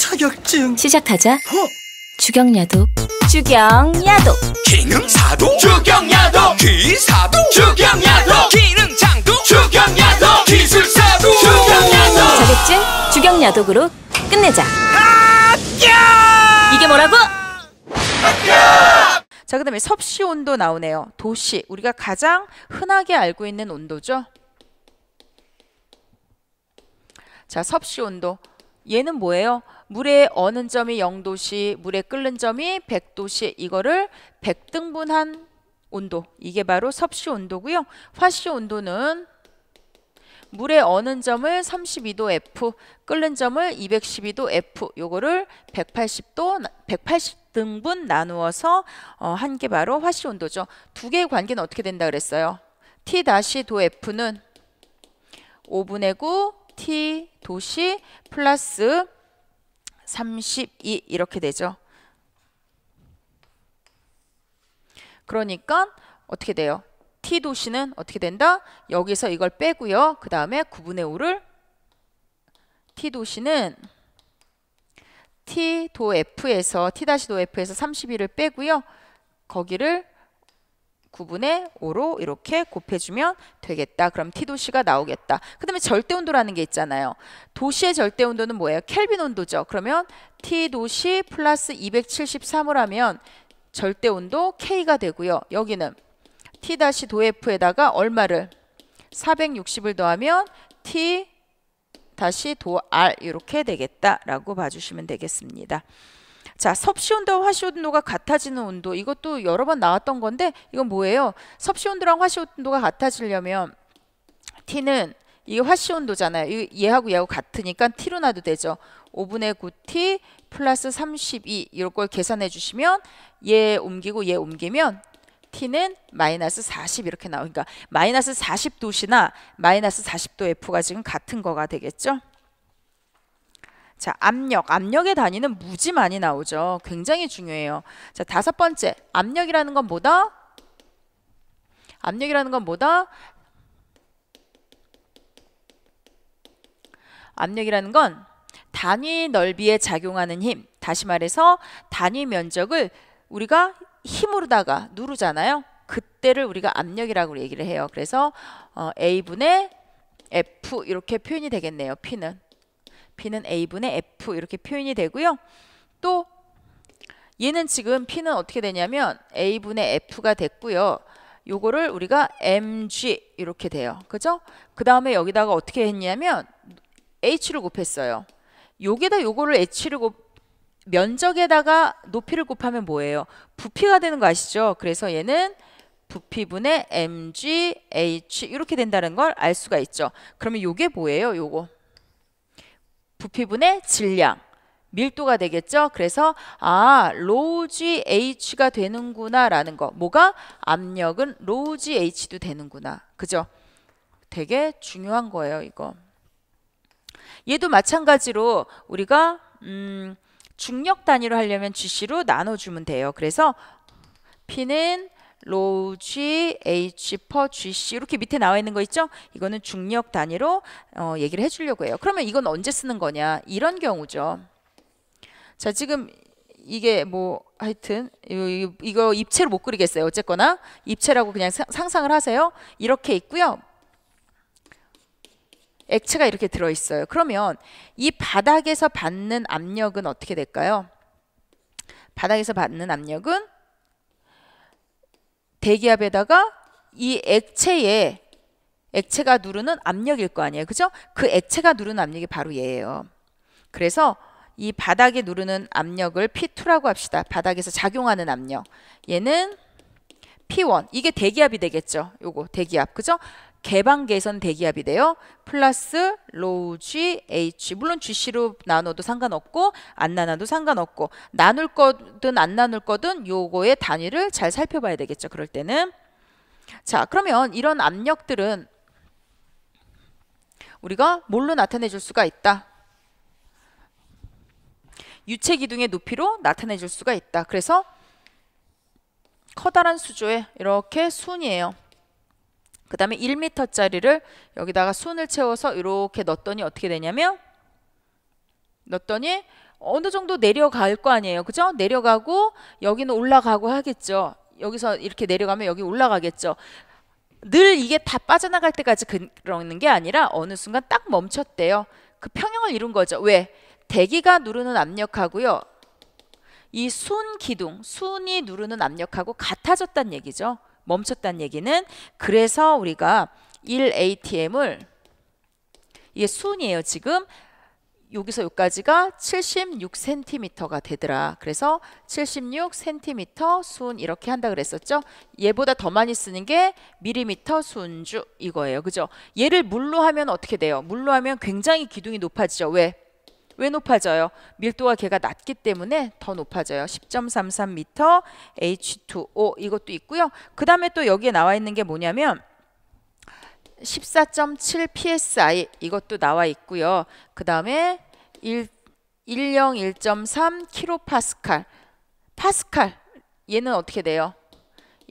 자격증 시작하자 허! 어? 주경야독 주경야독 기능사도 주경야독 기사도 주경야독 기능장도 주경야독 기술사도 주경야독 자격증 주경야독으로 끝내자 합 이게 뭐라고? 자, 그 다음에 섭씨 온도 나오네요. 도시, 우리가 가장 흔하게 알고 있는 온도죠. 자, 섭씨 온도. 얘는 뭐예요? 물에 어는 점이 0도씨, 물에 끓는 점이 100도씨 이거를 100등분한 온도 이게 바로 섭씨 온도고요. 화씨 온도는 물에 어는 점을 32도 F, 끓는 점을 212도 F 요거를 180도 180 등분 나누어서 어, 한게 바로 화씨 온도죠. 두 개의 관계는 어떻게 된다 그랬어요? T 다시 도 F는 5분의 9 T 도시 플러스 32 이렇게 되죠. 그러니까 어떻게 돼요? t 도시는 어떻게 된다? 여기서 이걸 빼고요. 그 다음에 9분의 5를 t 도시는 t 도 f에서 t 다시 도 f에서 32를 빼고요. 거기를 9분의 5로 이렇게 곱해주면 되겠다. 그럼 T도시가 나오겠다. 그 다음에 절대온도라는 게 있잖아요. 도시의 절대온도는 뭐예요? 켈빈 온도죠. 그러면 T도시 플러스 273을 하면 절대온도 K가 되고요. 여기는 T-도F에다가 얼마를 460을 더하면 T 다시 도 R 이렇게 되겠다라고 봐주시면 되겠습니다. 자, 섭씨온도와 화씨온도가 같아지는 온도 이것도 여러 번 나왔던 건데 이건 뭐예요? 섭씨온도랑 화씨온도가 같아지려면 T는 이게 화씨온도잖아요. 얘하고 얘하고 같으니까 T로 놔도 되죠. 5분의 9T 플러스 32 이럴 걸 계산해 주시면 얘 옮기고 얘 옮기면 T는 마이너스 40 이렇게 나오니까 마이너스 40도시나 마이너스 40도 F가 지금 같은 거가 되겠죠. 자, 압력. 압력의 단위는 무지 많이 나오죠. 굉장히 중요해요. 자, 다섯 번째. 압력이라는 건 뭐다? 압력이라는 건 뭐다? 압력이라는 건 단위 넓이에 작용하는 힘. 다시 말해서 단위 면적을 우리가 힘으로다가 누르잖아요. 그때를 우리가 압력이라고 얘기를 해요. 그래서 어, A분의 F 이렇게 표현이 되겠네요. P는. P는 A분의 F 이렇게 표현이 되고요. 또 얘는 지금 P는 어떻게 되냐면 A분의 F가 됐고요. 요거를 우리가 mg 이렇게 돼요. 그죠? 그 다음에 여기다가 어떻게 했냐면 h를 곱했어요. 여기다 요거를 h를 곱 면적에다가 높이를 곱하면 뭐예요? 부피가 되는 거 아시죠? 그래서 얘는 부피분의 mg h 이렇게 된다는 걸 알 수가 있죠. 그러면 요게 뭐예요? 요거 부피분의 질량 밀도가 되겠죠. 그래서 아, 로우 GH가 되는구나라는 거. 뭐가? 압력은 로우 GH도 되는구나. 그죠? 되게 중요한 거예요, 이거. 얘도 마찬가지로 우리가 음, 중력 단위로 하려면 GC로 나눠주면 돼요. 그래서 P는 로우 G, H, 퍼 GC 이렇게 밑에 나와 있는 거 있죠? 이거는 중력 단위로 어, 얘기를 해주려고 해요. 그러면 이건 언제 쓰는 거냐? 이런 경우죠. 자 지금 이게 뭐 하여튼 이거 입체를못 그리겠어요. 어쨌거나 입체라고 그냥 상상을 하세요. 이렇게 있고요. 액체가 이렇게 들어있어요. 그러면 이 바닥에서 받는 압력은 어떻게 될까요? 바닥에서 받는 압력은 대기압에다가 이 액체에 액체가 누르는 압력일 거 아니에요. 그죠? 그 액체가 누르는 압력이 바로 얘예요. 그래서 이 바닥에 누르는 압력을 P2라고 합시다. 바닥에서 작용하는 압력. 얘는 P1. 이게 대기압이 되겠죠. 요거 대기압. 그죠? 개방개선 대기압이 돼요. 플러스 로우 G, H 물론 GC로 나눠도 상관없고 안 나눠도 상관없고 나눌 거든 안 나눌 거든 요거의 단위를 잘 살펴봐야 되겠죠. 그럴 때는 자 그러면 이런 압력들은 우리가 뭘로 나타내 줄 수가 있다. 유체 기둥의 높이로 나타내 줄 수가 있다. 그래서 커다란 수조에 이렇게 순이에요. 그 다음에 1m짜리를 여기다가 손을 채워서 이렇게 넣었더니 어떻게 되냐면 넣었더니 어느 정도 내려갈 거 아니에요. 그죠? 내려가고 여기는 올라가고 하겠죠. 여기서 이렇게 내려가면 여기 올라가겠죠. 늘 이게 다 빠져나갈 때까지 그러는 게 아니라 어느 순간 딱 멈췄대요. 그 평형을 이룬 거죠. 왜? 대기가 누르는 압력하고요. 이 순 기둥, 순이 누르는 압력하고 같아졌단 얘기죠. 멈췄다는 얘기는 그래서 우리가 1ATM을 이게 순이에요 지금 여기서 여기까지가 76cm가 되더라. 그래서 76cm 순 이렇게 한다 그랬었죠. 얘보다 더 많이 쓰는 게 밀리미터 순주 이거예요. 그죠? 얘를 물로 하면 어떻게 돼요? 물로 하면 굉장히 기둥이 높아지죠. 왜? 왜 높아져요? 밀도와 개가 낮기 때문에 더 높아져요. 10.33m H2O 이것도 있고요. 그 다음에 또 여기에 나와 있는 게 뭐냐면 14.7 psi 이것도 나와 있고요. 그 다음에 101.3 킬로파스칼 파스칼 얘는 어떻게 돼요?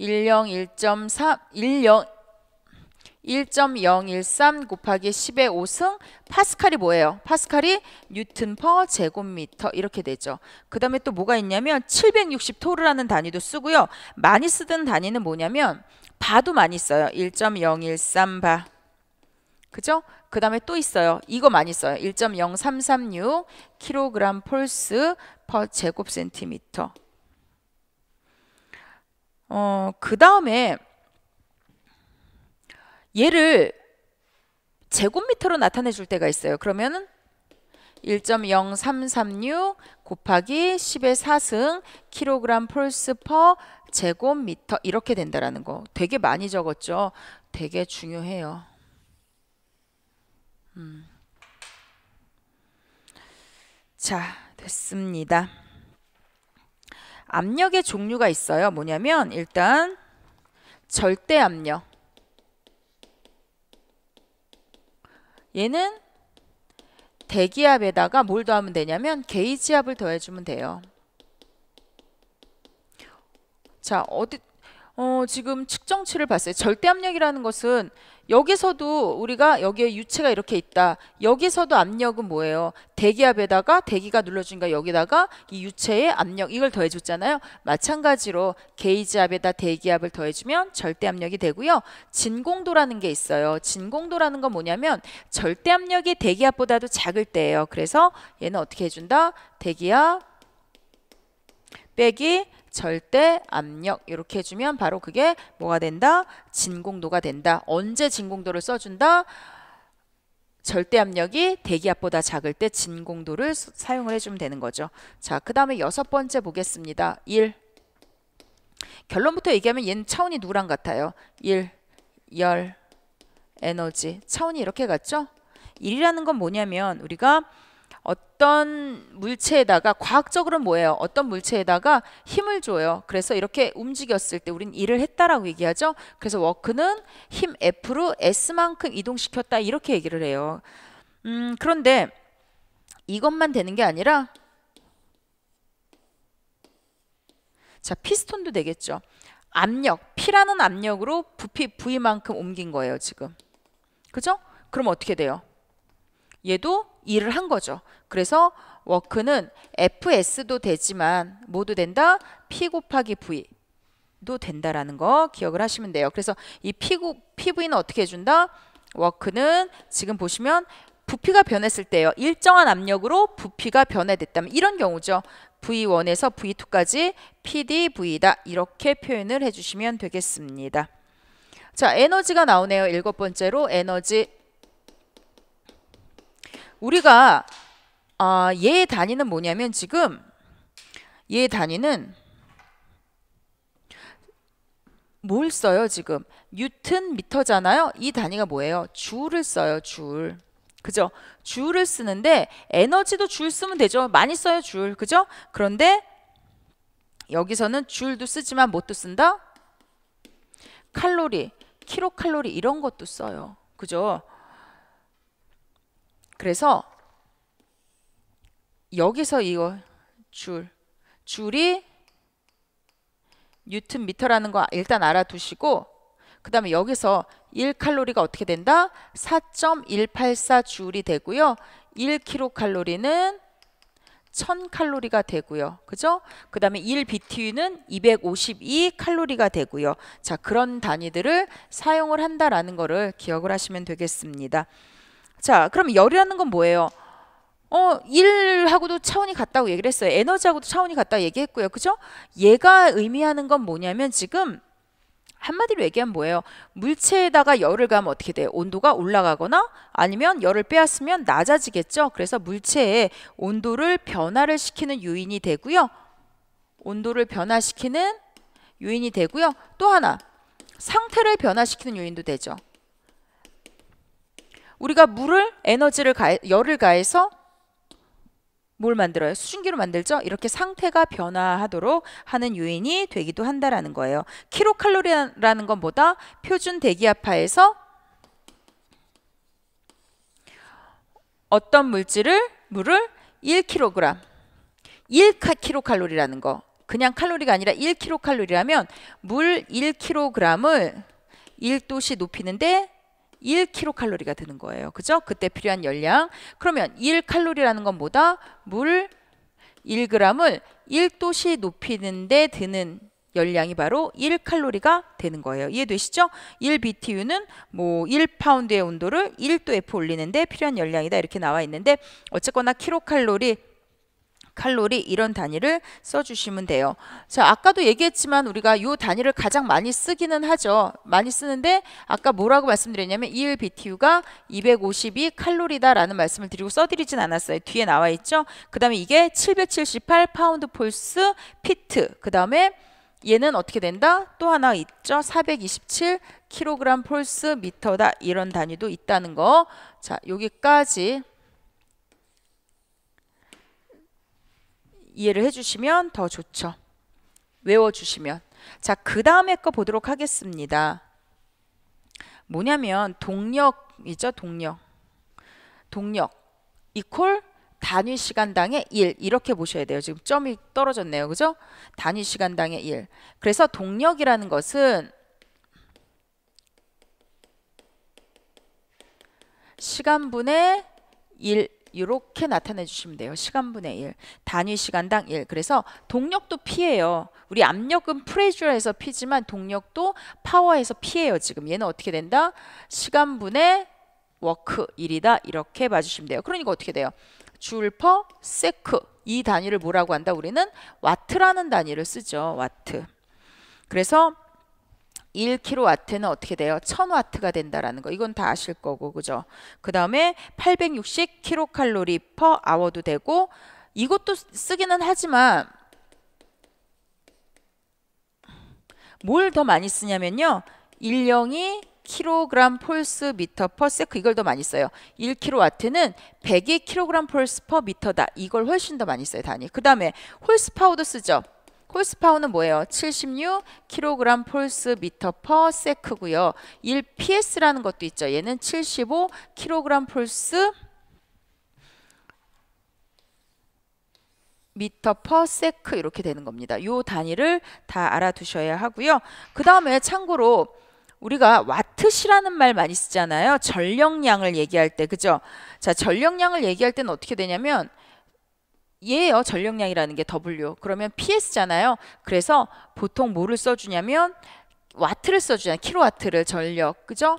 101.3 101 1.013 곱하기 10의 5승 파스칼이 뭐예요? 파스칼이 뉴튼퍼 제곱미터 이렇게 되죠. 그 다음에 또 뭐가 있냐면 760토르라는 단위도 쓰고요. 많이 쓰던 단위는 뭐냐면 바도 많이 써요. 1.013바. 그죠? 그 다음에 또 있어요. 이거 많이 써요. 1.0336 킬로그램 폴스 퍼 제곱 센티미터. 어, 그 다음에 얘를 제곱미터로 나타내 줄 때가 있어요. 그러면은 1.0336 곱하기 10의 4승 킬로그램 폴스 퍼 제곱미터 이렇게 된다라는 거 되게 많이 적었죠. 되게 중요해요. 음. 자 됐습니다. 압력의 종류가 있어요. 뭐냐면 일단 절대 압력 얘는 대기압에다가 뭘 더하면 되냐면 게이지압을 더해주면 돼요. 자, 어디, 어, 지금 측정치를 봤어요. 절대압력이라는 것은 여기서도 우리가 여기에 유체가 이렇게 있다. 여기서도 압력은 뭐예요? 대기압에다가 대기가 눌러준가 여기다가 이 유체의 압력 이걸 더해줬잖아요. 마찬가지로 게이지압에다 대기압을 더해주면 절대압력이 되고요. 진공도라는 게 있어요. 진공도라는 건 뭐냐면 절대압력이 대기압보다도 작을 때예요. 그래서 얘는 어떻게 해준다? 대기압 빼기 절대 압력 이렇게 해주면 바로 그게 뭐가 된다? 진공도가 된다. 언제 진공도를 써준다? 절대 압력이 대기압보다 작을 때 진공도를 사용을 해주면 되는 거죠. 자, 그 다음에 여섯 번째 보겠습니다. 1. 결론부터 얘기하면 얘는 차원이 누구랑 같아요? 1, 열, 에너지. 차원이 이렇게 갔죠 1이라는 건 뭐냐면 우리가 어떤 물체에다가 과학적으로 뭐예요? 어떤 물체에다가 힘을 줘요. 그래서 이렇게 움직였을 때 우린 일을 했다라고 얘기하죠. 그래서 워크는 힘 F로 S만큼 이동시켰다 이렇게 얘기를 해요. 음, 그런데 이것만 되는 게 아니라 자, 피스톤도 되겠죠. 압력, P라는 압력으로 부피 V만큼 옮긴 거예요, 지금. 그죠? 그럼 어떻게 돼요? 얘도 일을 한 거죠. 그래서 워크는 FS도 되지만 모두 된다. P 곱하기 V도 된다라는 거 기억을 하시면 돼요. 그래서 이 P 곱, PV는 어떻게 해준다? 워크는 지금 보시면 부피가 변했을 때예요. 일정한 압력으로 부피가 변화됐다면 이런 경우죠. V1에서 V2까지 PDV다 이렇게 표현을 해주시면 되겠습니다. 자 에너지가 나오네요. 일곱 번째로 에너지 우리가 아, 어, 얘 단위는 뭐냐면 지금 얘 단위는 뭘 써요 지금 뉴튼 미터잖아요 이 단위가 뭐예요 줄을 써요 줄 그죠 줄을 쓰는데 에너지도 줄 쓰면 되죠 많이 써요 줄 그죠 그런데 여기서는 줄도 쓰지만 뭣도 쓴다 칼로리 킬로칼로리 이런 것도 써요 그죠 그래서 여기서 이거 줄 줄이 뉴튼 미터라는 거 일단 알아두시고 그 다음에 여기서 1칼로리가 어떻게 된다? 4.184 줄이 되고요. 1로칼로리는 1000칼로리가 되고요. 그죠? 그 다음에 1BTU는 252칼로리가 되고요. 자, 그런 단위들을 사용을 한다라는 거를 기억을 하시면 되겠습니다. 자, 그럼 열이라는 건 뭐예요? 어, 일하고도 차원이 같다고 얘기를 했어요. 에너지하고도 차원이 같다 얘기했고요. 그죠? 얘가 의미하는 건 뭐냐면 지금 한마디로 얘기하면 뭐예요? 물체에다가 열을 가면 어떻게 돼요? 온도가 올라가거나 아니면 열을 빼앗으면 낮아지겠죠? 그래서 물체에 온도를 변화를 시키는 요인이 되고요. 온도를 변화시키는 요인이 되고요. 또 하나, 상태를 변화시키는 요인도 되죠. 우리가 물을 에너지를 가, 열을 가해서 뭘 만들어요? 수증기로 만들죠. 이렇게 상태가 변화하도록 하는 요인이 되기도 한다라는 거예요. 키로칼로리라는것보다 표준 대기압하에서 어떤 물질을 물을 1kg 1kcal라는 거. 그냥 칼로리가 아니라 1kcal라면 물 1kg을 1도씨 높이는데 1kcal가 되는 거예요. 그죠? 그때 필요한 열량. 그러면 1칼로리라는 건 뭐다? 물 1g을 1도씨 높이는데 드는 열량이 바로 1칼로리가 되는 거예요. 이해되시죠? 1BTU는 뭐 1파운드의 온도를 1도 F 올리는데 필요한 열량이다 이렇게 나와 있는데 어쨌거나 킬로칼로리 칼로리 이런 단위를 써주시면 돼요. 자 아까도 얘기했지만 우리가 요 단위를 가장 많이 쓰기는 하죠. 많이 쓰는데 아까 뭐라고 말씀드렸냐면 1BTU가 e 252 칼로리다라는 말씀을 드리고 써드리진 않았어요. 뒤에 나와 있죠. 그 다음에 이게 778 파운드 폴스 피트 그 다음에 얘는 어떻게 된다? 또 하나 있죠. 427 kg 폴스 미터다 이런 단위도 있다는 거. 자, 여기까지 이해를 해주시면 더 좋죠. 외워주시면. 자, 그 다음에 거 보도록 하겠습니다. 뭐냐면 동력이죠, 동력. 동력 이퀄 단위 시간당의 1 이렇게 보셔야 돼요. 지금 점이 떨어졌네요. 그죠? 단위 시간당의 1. 그래서 동력이라는 것은 시간분의 1 이렇게 나타내 주시면 돼요. 시간분의 1, 단위 시간당 1. 그래서 동력도 P예요. 우리 압력은 프레주어에서 P지만 동력도 파워에서 P예요. 지금 얘는 어떻게 된다? 시간분의 워크 1이다. 이렇게 봐주시면 돼요. 그러니까 어떻게 돼요? 줄퍼 세크 이 단위를 뭐라고 한다? 우리는 와트라는 단위를 쓰죠. 와트. 그래서 1kW는 어떻게 돼요? 1000W가 된다라는 거. 이건 다 아실 거고. 그죠? 그다음에 860kcal per hour도 되고 이것도 쓰기는 하지만 뭘 더 많이 쓰냐면요. 일령이 킬로그램 폴스 미터 퍼 세크 이걸 더 많이 써요. 1로와트는102 킬로그램 폴스 퍼 미터다. 이걸 훨씬 더 많이 써요, 단위. 그다음에 홀스 파워도 쓰죠. 콜스파우는 뭐예요? 76kg 폴스 미터 퍼 세크고요. 1PS라는 것도 있죠. 얘는 75kg 폴스 미터 퍼 세크 이렇게 되는 겁니다. 요 단위를 다 알아두셔야 하고요. 그 다음에 참고로 우리가 와트시라는 말 많이 쓰잖아요. 전력량을 얘기할 때 그죠? 자 전력량을 얘기할 때는 어떻게 되냐면 얘예요. 전력량이라는 게 W. 그러면 PS잖아요. 그래서 보통 뭐를 써주냐면 와트를 써주잖아요. 킬로와트를 전력. 그죠?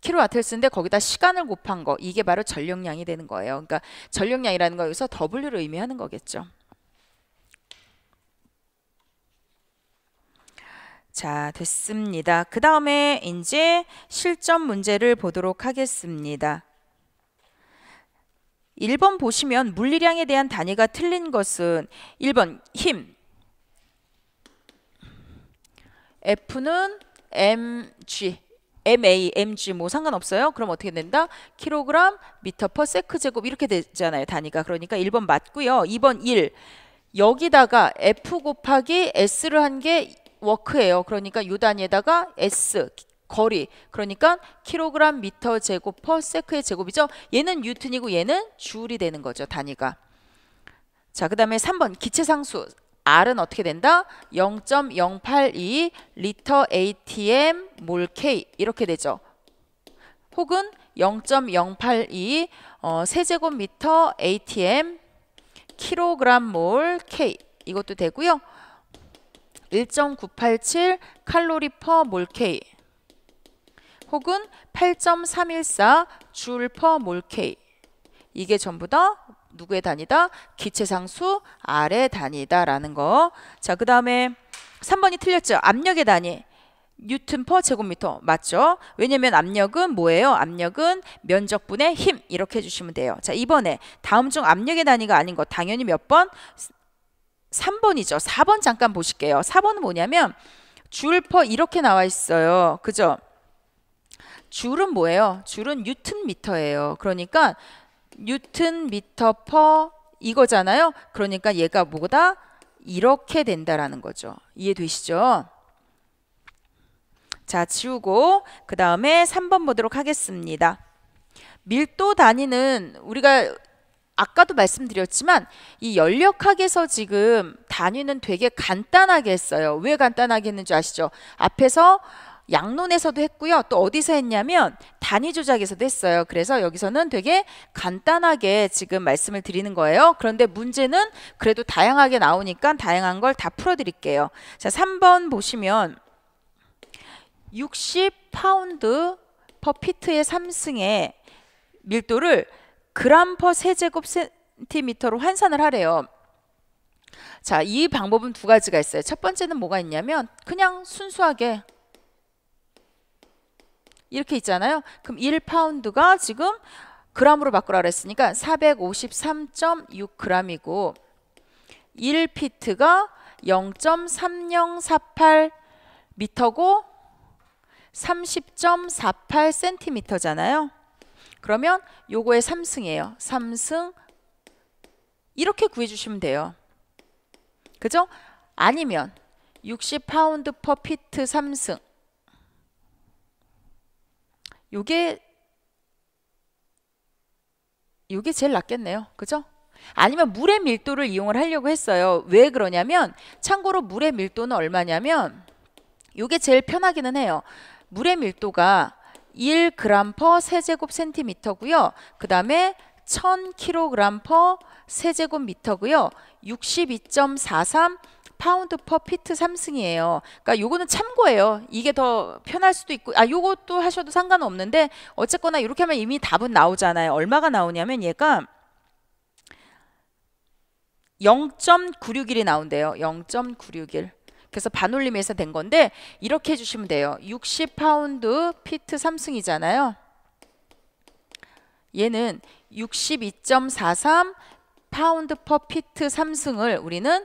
킬로와트를 쓰는데 거기다 시간을 곱한 거. 이게 바로 전력량이 되는 거예요. 그러니까 전력량이라는 거 여기서 W를 의미하는 거겠죠. 자, 됐습니다. 그 다음에 이제 실전 문제를 보도록 하겠습니다. 1번 보시면 물리량에 대한 단위가 틀린 것은 1번 힘 F는 mg MA, MG 뭐 상관없어요. 그럼 어떻게 된다? 킬로그램, 미터 퍼 세크 제곱 이렇게 되잖아요. 단위가. 그러니까 1번 맞고요. 2번 1. 여기다가 F 곱하기 S를 한 게 워크예요. 그러니까 요 단위에다가 S 거리 그러니까 킬로그램 미터 제곱 퍼 세크의 제곱이죠. 얘는 뉴턴이고 얘는 줄이 되는 거죠. 단위가. 자, 그 다음에 3번 기체 상수 R은 어떻게 된다? 0.082 리터 ATM 몰 K 이렇게 되죠. 혹은 0.082 어, 세제곱미터 ATM 킬로그램 몰 K 이것도 되고요. 1.987 칼로리 퍼 몰 K 혹은 8.314줄퍼몰케 이게 이 전부 다 누구의 단위다? 기체상수 아래 단위다라는 거. 자, 그 다음에 3번이 틀렸죠. 압력의 단위. 뉴튼퍼 제곱미터 맞죠? 왜냐면 압력은 뭐예요? 압력은 면적분의 힘 이렇게 해주시면 돼요. 자 이번에 다음 중 압력의 단위가 아닌 거 당연히 몇 번? 3번이죠. 4번 잠깐 보실게요. 4번은 뭐냐면 줄퍼 이렇게 나와 있어요. 그죠? 줄은 뭐예요? 줄은 뉴튼 미터예요. 그러니까 뉴튼 미터 퍼 이거잖아요. 그러니까 얘가 뭐다? 이렇게 된다라는 거죠. 이해되시죠? 자, 지우고 그 다음에 3번 보도록 하겠습니다. 밀도 단위는 우리가 아까도 말씀드렸지만 이 연력학에서 지금 단위는 되게 간단하게 했어요. 왜 간단하게 했는지 아시죠? 앞에서 양론에서도 했고요. 또 어디서 했냐면 단위 조작에서도 했어요. 그래서 여기서는 되게 간단하게 지금 말씀을 드리는 거예요. 그런데 문제는 그래도 다양하게 나오니까 다양한 걸 다 풀어 드릴게요. 자, 3번 보시면 60파운드 퍼 피트의 3승의 밀도를 그람 퍼 세제곱 센티미터로 환산을 하래요. 자, 이 방법은 두 가지가 있어요. 첫 번째는 뭐가 있냐면 그냥 순수하게 이렇게 있잖아요. 그럼 1파운드가 지금 그람으로 바꾸라 그랬으니까 453.6g이고 그 1피트가 0.3048 미터고 30.48 센티미터잖아요. 그러면 요거의 3승이에요. 3승 이렇게 구해주시면 돼요. 그죠? 아니면 60파운드 퍼 피트 3승 요게 요게 제일 낫겠네요. 그죠? 아니면 물의 밀도를 이용을 하려고 했어요. 왜 그러냐면 참고로 물의 밀도는 얼마냐면 요게 제일 편하기는 해요. 물의 밀도가 1g per 세제곱 센티미터고요. 그 다음에 1000kg per 세제곱 미터고요. 62.43 파운드 퍼 피트 3승이에요. 그러니까 요거는 참고예요. 이게 더 편할 수도 있고 아 요것도 하셔도 상관없는데 어쨌거나 이렇게 하면 이미 답은 나오잖아요. 얼마가 나오냐면 얘가 0.961이 나온대요. 0.961. 그래서 반올림에서 된 건데 이렇게 해주시면 돼요. 60파운드 피트 3승이잖아요. 얘는 62.43 파운드 퍼 피트 3승을 우리는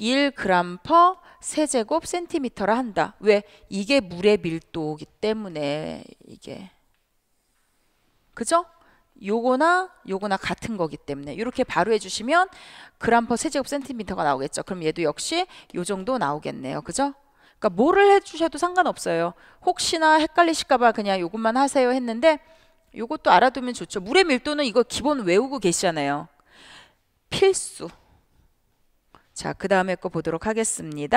1g p e 세제곱 센티미터라 한다. 왜? 이게 물의 밀도이기 때문에 이게 그죠? 요거나 요거나 같은 거기 때문에 이렇게 바로 해주시면 그램 퍼 세제곱 센티미터가 나오겠죠. 그럼 얘도 역시 요 정도 나오겠네요. 그죠? 그러니까 뭐를 해주셔도 상관없어요. 혹시나 헷갈리실까봐 그냥 요것만 하세요 했는데 요것도 알아두면 좋죠. 물의 밀도는 이거 기본 외우고 계시잖아요. 필수. 자, 그 다음에 거 보도록 하겠습니다.